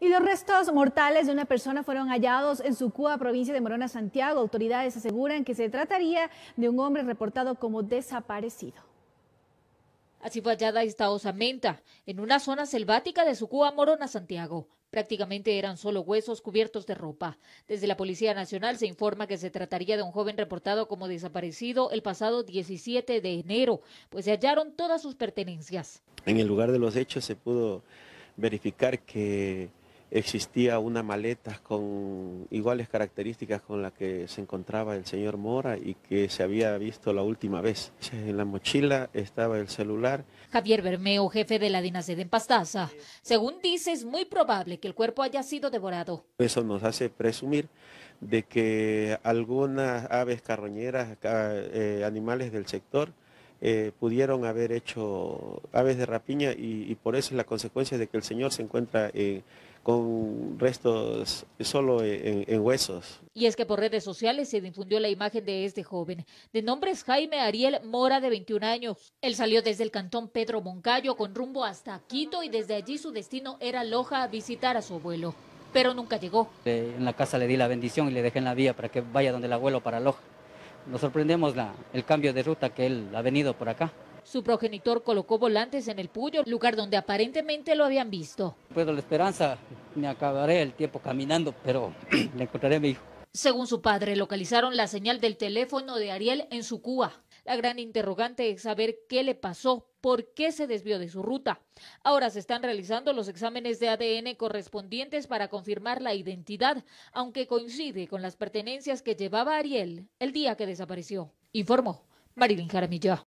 Y los restos mortales de una persona fueron hallados en Sucúa, provincia de Morona, Santiago. Autoridades aseguran que se trataría de un hombre reportado como desaparecido. Así fue hallada esta osamenta en una zona selvática de Sucúa, Morona, Santiago. Prácticamente eran solo huesos cubiertos de ropa. Desde la Policía Nacional se informa que se trataría de un joven reportado como desaparecido el pasado 17 de enero, pues se hallaron todas sus pertenencias. En el lugar de los hechos se pudo verificar que existía una maleta con iguales características con la que se encontraba el señor Mora y que se había visto la última vez. En la mochila estaba el celular. Javier Bermeo, jefe de la dinastía de Pastaza, según dice es muy probable que el cuerpo haya sido devorado. Eso nos hace presumir de que algunas aves carroñeras, eh, animales del sector, eh, pudieron haber hecho aves de rapiña y, por eso es la consecuencia de que el Señor se encuentra eh, con restos solo en, huesos. Y es que por redes sociales se difundió la imagen de este joven. De nombre es Jaime Ariel Mora, de 21 años. Él salió desde el cantón Pedro Moncayo con rumbo hasta Quito y desde allí su destino era Loja a visitar a su abuelo. Pero nunca llegó. Eh, en la casa le di la bendición y le dejé en la vía para que vaya donde el abuelo para Loja nos sorprendemos la, el cambio de ruta que él ha venido por acá. Su progenitor colocó volantes en el Puyo, lugar donde aparentemente lo habían visto. Puedo la esperanza, me acabaré el tiempo caminando, pero le encontraré a mi hijo. Según su padre, localizaron la señal del teléfono de Ariel en su Cuba. La gran interrogante es saber qué le pasó, por qué se desvió de su ruta. Ahora se están realizando los exámenes de ADN correspondientes para confirmar la identidad, aunque coincide con las pertenencias que llevaba Ariel el día que desapareció, informó Marilyn Jaramillo.